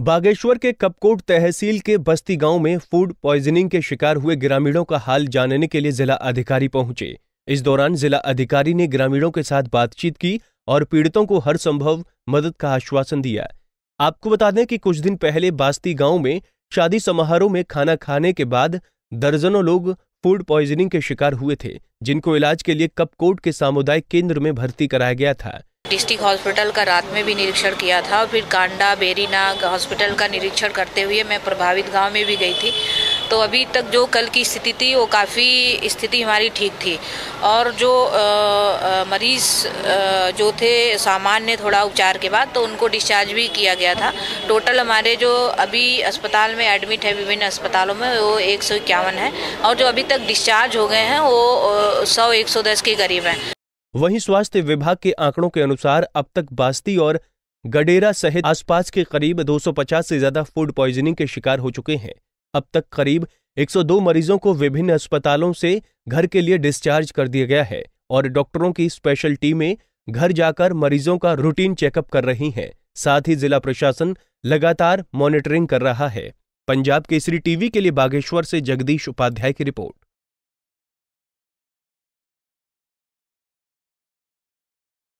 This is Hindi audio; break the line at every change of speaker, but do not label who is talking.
बागेश्वर के कपकोट तहसील के बस्ती गांव में फूड पॉइजनिंग के शिकार हुए ग्रामीणों का हाल जानने के लिए जिला अधिकारी पहुंचे इस दौरान जिला अधिकारी ने ग्रामीणों के साथ बातचीत की और पीड़ितों को हर संभव मदद का आश्वासन दिया आपको बता दें कि कुछ दिन पहले बास्ती गांव में शादी समारोह में खाना खाने के बाद दर्जनों लोग फूड पॉइजनिंग के शिकार हुए थे जिनको इलाज के लिए कपकोट के सामुदायिक केंद्र में भर्ती कराया गया था
डिस्ट्रिक्ट हॉस्पिटल का रात में भी निरीक्षण किया था और फिर कांडा बेरीनाग हॉस्पिटल का निरीक्षण करते हुए मैं प्रभावित गांव में भी गई थी तो अभी तक जो कल की स्थिति थी वो काफ़ी स्थिति हमारी ठीक थी और जो मरीज़ जो थे सामान्य थोड़ा उपचार के बाद तो उनको डिस्चार्ज भी किया गया था टोटल हमारे जो अभी अस्पताल में एडमिट है विभिन्न अस्पतालों में वो एक है और जो अभी तक डिस्चार्ज हो गए हैं वो सौ एक के करीब हैं
वहीं स्वास्थ्य विभाग के आंकड़ों के अनुसार अब तक बास्ती और गडेरा सहित आसपास के करीब 250 से ज्यादा फूड पॉइजनिंग के शिकार हो चुके हैं अब तक करीब 102 मरीजों को विभिन्न अस्पतालों से घर के लिए डिस्चार्ज कर दिया गया है और डॉक्टरों की स्पेशल टीमें घर जाकर मरीजों का रूटीन चेकअप कर रही हैं साथ ही जिला प्रशासन लगातार मॉनिटरिंग कर रहा है पंजाब केसरी टीवी के लिए बागेश्वर से जगदीश उपाध्याय की रिपोर्ट